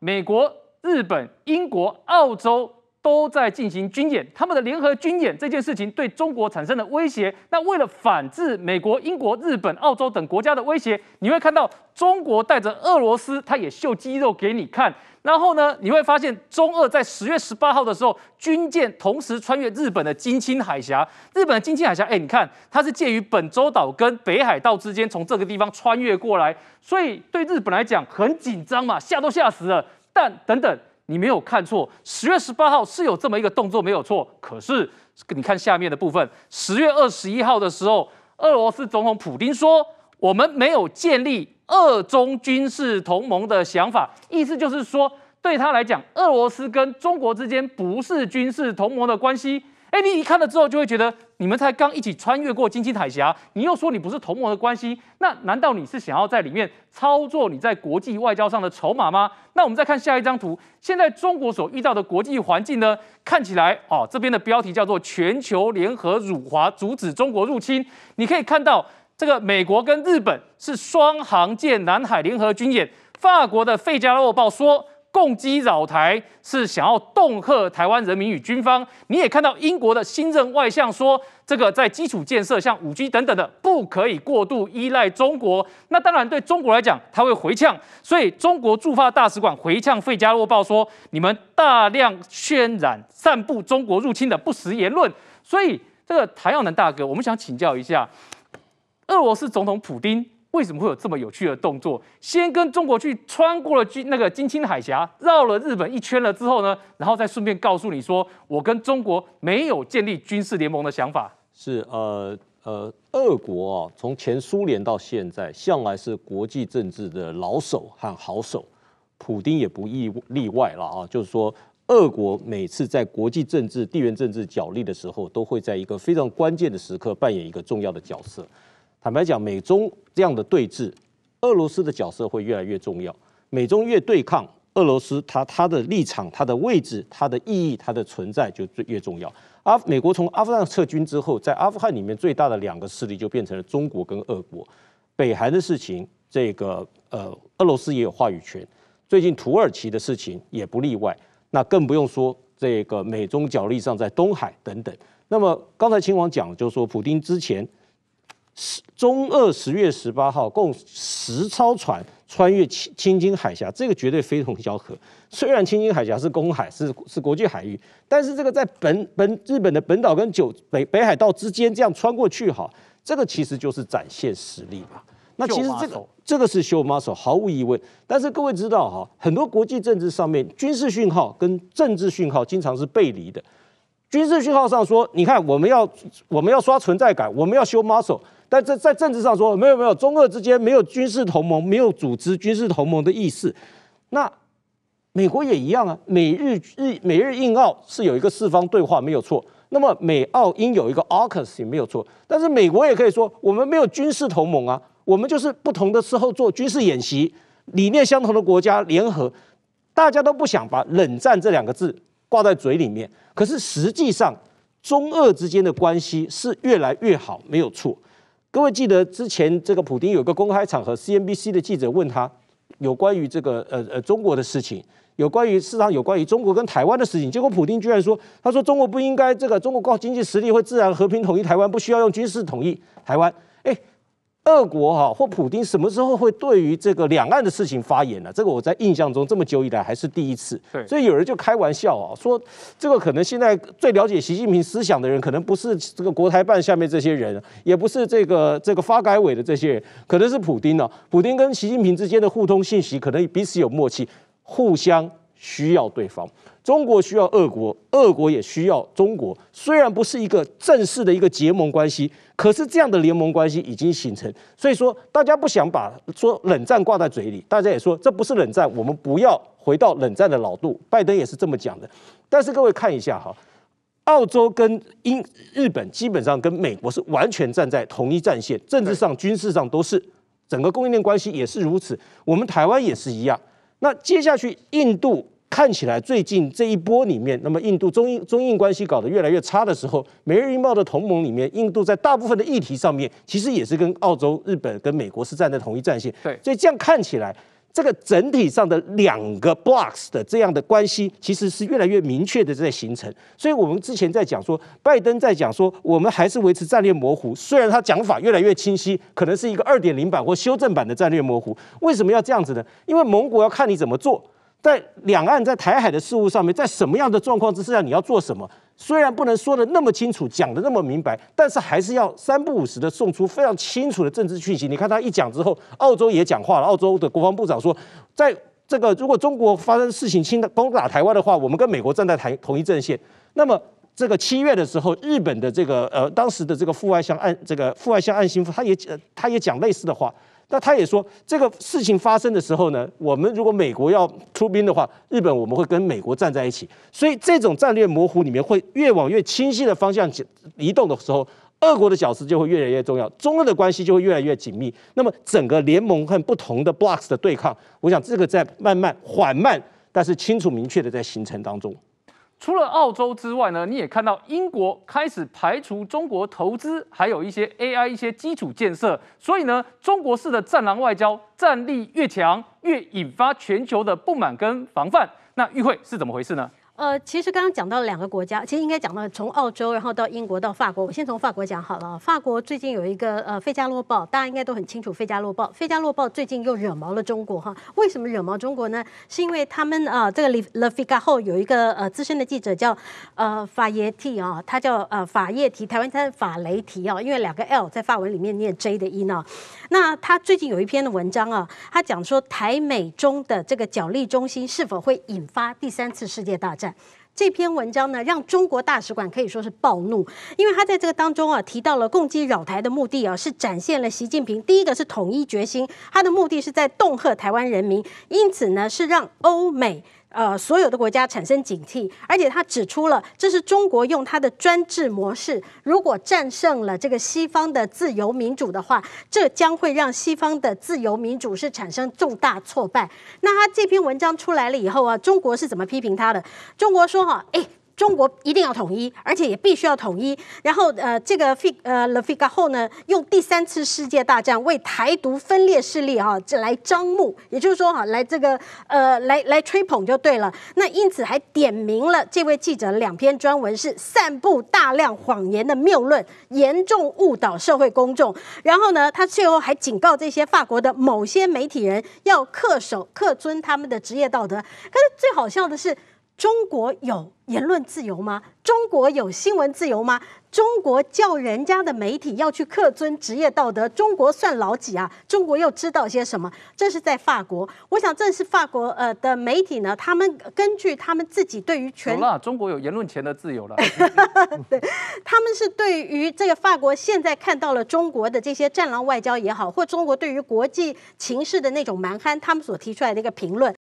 美国、日本、英国、澳洲。都在进行军演，他们的联合军演这件事情对中国产生了威胁。那为了反制美国、英国、日本、澳洲等国家的威胁，你会看到中国带着俄罗斯，他也秀肌肉给你看。然后呢，你会发现中俄在十月十八号的时候，军舰同时穿越日本的金青海峡。日本的金青海峡，哎，你看它是介于本州岛跟北海道之间，从这个地方穿越过来，所以对日本来讲很紧张嘛，吓都吓死了。但等等。你没有看错，十月十八号是有这么一个动作，没有错。可是，你看下面的部分，十月二十一号的时候，俄罗斯总统普京说：“我们没有建立俄中军事同盟的想法。”意思就是说，对他来讲，俄罗斯跟中国之间不是军事同盟的关系。哎，你一看了之后就会觉得，你们才刚一起穿越过金星海峡，你又说你不是同盟的关系，那难道你是想要在里面操作你在国际外交上的筹码吗？那我们再看下一张图，现在中国所遇到的国际环境呢，看起来哦，这边的标题叫做“全球联合辱华，阻止中国入侵”。你可以看到，这个美国跟日本是双航舰南海联合军演，法国的《费加罗报》说。共机扰台是想要恫吓台湾人民与军方。你也看到英国的新任外相说，这个在基础建设，像五 G 等等的，不可以过度依赖中国。那当然，对中国来讲，他会回呛。所以中国驻法大使馆回呛《费加洛报》说，你们大量渲染、散布中国入侵的不实言论。所以，这个台耀南大哥，我们想请教一下，俄罗斯总统普京。为什么会有这么有趣的动作？先跟中国去穿过了金那个金青海峡，绕了日本一圈了之后呢，然后再顺便告诉你说，我跟中国没有建立军事联盟的想法。是呃呃，俄国啊，从前苏联到现在，向来是国际政治的老手和好手，普丁也不一例外了啊。就是说，俄国每次在国际政治、地缘政治角力的时候，都会在一个非常关键的时刻扮演一个重要的角色。坦白讲，美中这样的对峙，俄罗斯的角色会越来越重要。美中越对抗，俄罗斯它它的立场、它的位置、它的意义、它的存在就越重要。阿美国从阿富汗撤军之后，在阿富汗里面最大的两个势力就变成了中国跟俄国。北韩的事情，这个呃，俄罗斯也有话语权。最近土耳其的事情也不例外。那更不用说这个美中角力上在东海等等。那么刚才秦王讲，就是说普京之前。中二十月十八号，共十艘船穿越青青津海峡，这个绝对非同小可。虽然青津海峡是公海，是是国际海域，但是这个在本本日本的本岛跟九北北海道之间这样穿过去哈，这个其实就是展现实力嘛。那其实这个这个是修马 u 毫无疑问。但是各位知道哈，很多国际政治上面军事讯号跟政治讯号经常是背离的。军事讯号上说，你看我们要我们要刷存在感，我们要修 muscle，但这在政治上说没有没有，中俄之间没有军事同盟，没有组织军事同盟的意思。那美国也一样啊，美日日美日印澳是有一个四方对话没有错，那么美澳应有一个 a u k u r s 也没有错。但是美国也可以说，我们没有军事同盟啊，我们就是不同的时候做军事演习，理念相同的国家联合，大家都不想把冷战这两个字。挂在嘴里面，可是实际上，中俄之间的关系是越来越好，没有错。各位记得之前这个普京有个公开场合，C N B C 的记者问他有关于这个呃呃中国的事情，有关于市场，有关于中国跟台湾的事情，结果普京居然说，他说中国不应该这个，中国靠经济实力会自然和平统一台湾，不需要用军事统一台湾。哎。俄国哈或普京什么时候会对于这个两岸的事情发言呢？这个我在印象中这么久以来还是第一次。对，所以有人就开玩笑啊，说这个可能现在最了解习近平思想的人，可能不是这个国台办下面这些人，也不是这个这个发改委的这些人，可能是普京了。普京跟习近平之间的互通信息，可能彼此有默契，互相。需要对方，中国需要俄国，俄国也需要中国。虽然不是一个正式的一个结盟关系，可是这样的联盟关系已经形成。所以说，大家不想把说冷战挂在嘴里，大家也说这不是冷战，我们不要回到冷战的老路。拜登也是这么讲的。但是各位看一下哈，澳洲跟英、日本基本上跟美国是完全站在同一战线，政治上、军事上都是，整个供应链关系也是如此。我们台湾也是一样。那接下去，印度看起来最近这一波里面，那么印度中印中印关系搞得越来越差的时候，美日印贸的同盟里面，印度在大部分的议题上面，其实也是跟澳洲、日本、跟美国是站在同一战线。对，所以这样看起来。这个整体上的两个 blocks 的这样的关系，其实是越来越明确的在形成。所以，我们之前在讲说，拜登在讲说，我们还是维持战略模糊，虽然他讲法越来越清晰，可能是一个二点零版或修正版的战略模糊。为什么要这样子呢？因为盟国要看你怎么做，在两岸在台海的事务上面，在什么样的状况之下你要做什么。虽然不能说的那么清楚，讲的那么明白，但是还是要三不五时的送出非常清楚的政治讯息。你看他一讲之后，澳洲也讲话了，澳洲的国防部长说，在这个如果中国发生事情侵攻打台湾的话，我们跟美国站在台同一阵线。那么这个七月的时候，日本的这个呃当时的这个副外相岸这个副外相岸信夫，他也他也讲类似的话。那他也说，这个事情发生的时候呢，我们如果美国要出兵的话，日本我们会跟美国站在一起。所以这种战略模糊里面会越往越清晰的方向移动的时候，二国的角色就会越来越重要，中日的关系就会越来越紧密。那么整个联盟和不同的 blocks 的对抗，我想这个在慢慢缓慢但是清楚明确的在形成当中。除了澳洲之外呢，你也看到英国开始排除中国投资，还有一些 AI 一些基础建设。所以呢，中国式的战狼外交战力越强，越引发全球的不满跟防范。那与会是怎么回事呢？呃，其实刚刚讲到了两个国家，其实应该讲到从澳洲，然后到英国到法国。我先从法国讲好了。法国最近有一个呃《费加洛报》，大家应该都很清楚《费加洛报》。《费加洛报》最近又惹毛了中国哈？为什么惹毛中国呢？是因为他们啊，这个《l e f i g a 后有一个呃资深的记者叫呃法耶提啊，他叫呃法耶提，台湾称法雷提啊，因为两个 L 在法文里面念 J 的音啊。那他最近有一篇的文章啊，他讲说台美中的这个角力中心是否会引发第三次世界大战？这篇文章呢，让中国大使馆可以说是暴怒，因为他在这个当中啊提到了共机扰台的目的啊，是展现了习近平第一个是统一决心，他的目的是在恫吓台湾人民，因此呢是让欧美。呃，所有的国家产生警惕，而且他指出了，这是中国用他的专制模式，如果战胜了这个西方的自由民主的话，这将会让西方的自由民主是产生重大挫败。那他这篇文章出来了以后啊，中国是怎么批评他的？中国说哈，哎。中国一定要统一，而且也必须要统一。然后，呃，这个费呃拉斐尔后呢，用第三次世界大战为台独分裂势力哈来招募，也就是说哈来这个呃来来吹捧就对了。那因此还点名了这位记者两篇专文是散布大量谎言的谬论，严重误导社会公众。然后呢，他最后还警告这些法国的某些媒体人要恪守、恪遵他们的职业道德。可是最好笑的是。中国有言论自由吗？中国有新闻自由吗？中国叫人家的媒体要去恪遵职业道德，中国算老几啊？中国又知道些什么？这是在法国，我想这是法国呃的媒体呢，他们根据他们自己对于全中国有言论前的自由了，哈哈哈哈他们是对于这个法国现在看到了中国的这些战狼外交也好，或中国对于国际情势的那种蛮憨，他们所提出来的一个评论。